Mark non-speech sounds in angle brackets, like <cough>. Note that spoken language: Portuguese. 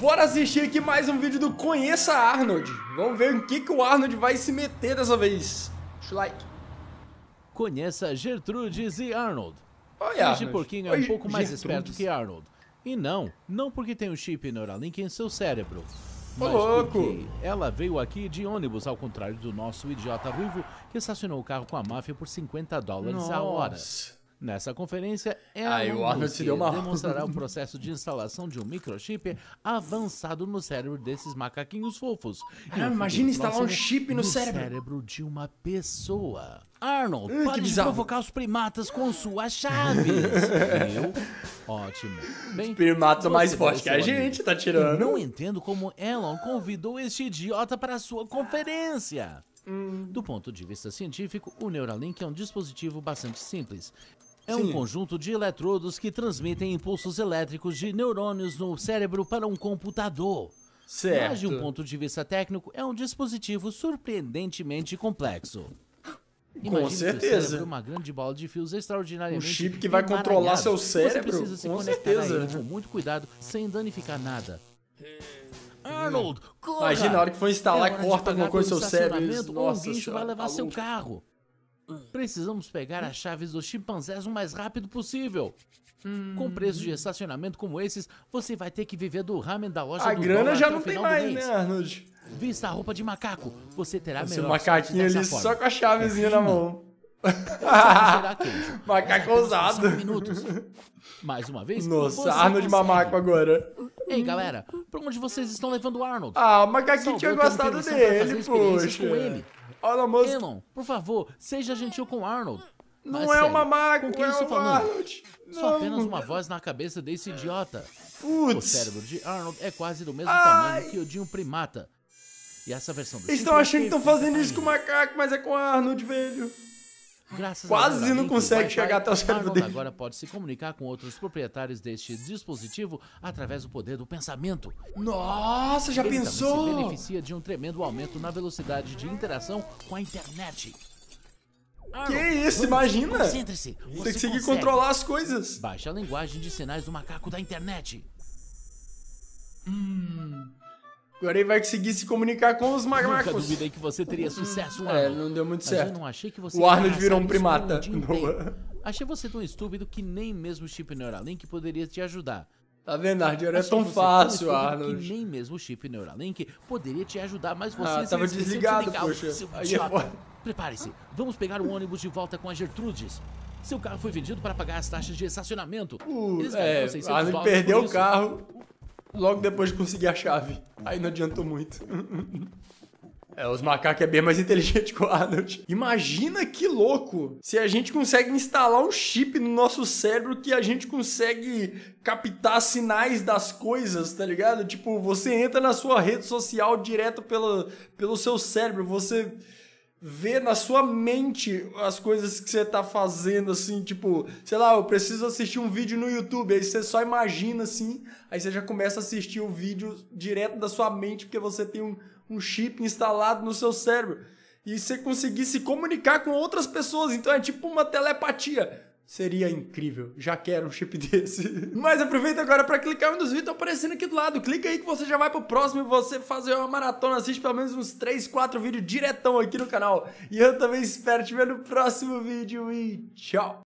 Bora assistir aqui mais um vídeo do Conheça Arnold. Vamos ver em que, que o Arnold vai se meter dessa vez. Deixa o like. Conheça Gertrudes e Arnold. Oi, Arnold. Este porquinho é um pouco mais Gertrudes. esperto que Arnold. E não, não porque tem um chip Neuralink em seu cérebro. Mas porque ela veio aqui de ônibus, ao contrário do nosso idiota ruivo que estacionou o carro com a máfia por 50 dólares Nossa. a hora. Nessa conferência, é ah, Elon demonstrará o processo de instalação de um microchip avançado no cérebro desses macaquinhos fofos. Ah, imagina instalar um chip no, no cérebro. cérebro de uma pessoa. Arnold, uh, pode provocar os primatas com suas chaves. Eu? Ótimo. Bem, os primatas são mais fortes que a gente, tá tirando. Não entendo como Elon convidou este idiota para sua conferência. Hum. Do ponto de vista científico, o Neuralink é um dispositivo bastante simples é Sim. um conjunto de eletrodos que transmitem impulsos elétricos de neurônios no cérebro para um computador. Certo. Mas de um ponto de vista técnico, é um dispositivo surpreendentemente complexo. Imagine Com certeza. Uma grande bola de fios extraordinariamente. Um chip que vai controlar seu cérebro. Com certeza. Ele, com muito cuidado, sem danificar nada. Arnold, hum. corra! Imagina a hora que for instalar, é corta alguma coisa no seu cérebro. Nossa, um guincho vai levar tá seu carro. Precisamos pegar as chaves dos chimpanzés o mais rápido possível. Hum. Com preços de estacionamento como esses, você vai ter que viver do ramen da loja a do A grana já não tem mais, né, Arnold? Vista a roupa de macaco, você terá Esse melhor macaquinho ali só com a chavezinha na mão. É <laughs> macaco é, ousado. minutos. Mais uma vez. Nossa, Arnold consegue. mamaco agora. Ei, galera, pra onde vocês estão levando o Arnold? Ah, o macaquinho tinha gostado dele, poxa. Com ele. Olha, moço. Elon, por favor, seja gentil com o Arnold. Não Mas, é sério, uma mago, é o falando? Arnold. Só apenas uma voz na cabeça desse idiota. Putz. O cérebro de Arnold é quase do mesmo Ai. tamanho que o de um primata. E essa versão do Eles estão achando é que estão fazendo isso com o macaco, mas é com o Arnold, velho. Graças Quase não consegue chegar até o cérebro dele. agora pode se comunicar com outros proprietários deste dispositivo através do poder do pensamento. Nossa, já Ele pensou? Também se beneficia de um tremendo aumento na velocidade de interação com a internet. Que isso, imagina! Concentre-se. Você Tem que consegue controlar as coisas. Baixa a linguagem de sinais do macaco da internet. Hum. Agora ele vai conseguir se comunicar com os magmacos. Nunca duvidei que você teria sucesso, é, Arnold. É, não deu muito Mas certo. Eu não achei que você o Arnold virou um primata. Achei você tão estúpido que nem mesmo o chip Neuralink poderia te ajudar. Tá vendo, Arnold? É tão fácil, Arnold. Que nem mesmo o chip Neuralink poderia te ajudar, mas você... Ah, tava desligado, de poxa. É Prepare-se, vamos pegar o ônibus de volta com a Gertrudes. Seu carro foi vendido para pagar as taxas de estacionamento. Uh, Eles é, Arnold perdeu o carro logo depois de conseguir a chave. Aí não adiantou muito. É, os macacos é bem mais inteligente <laughs> que o Arnold. Imagina que louco se a gente consegue instalar um chip no nosso cérebro que a gente consegue captar sinais das coisas, tá ligado? Tipo, você entra na sua rede social direto pela, pelo seu cérebro, você ver na sua mente as coisas que você tá fazendo, assim, tipo, sei lá, eu preciso assistir um vídeo no YouTube, aí você só imagina assim, aí você já começa a assistir o vídeo direto da sua mente, porque você tem um, um chip instalado no seu cérebro. E você conseguir se comunicar com outras pessoas, então é tipo uma telepatia. Seria incrível. Já quero um chip <laughs> desse. Mas aproveita agora para clicar nos vídeos aparecendo aqui do lado. Clica aí que você já vai pro próximo e você fazer uma maratona. Assiste pelo menos uns 3, 4 vídeos diretão aqui no canal. E eu também espero te ver no próximo vídeo e tchau!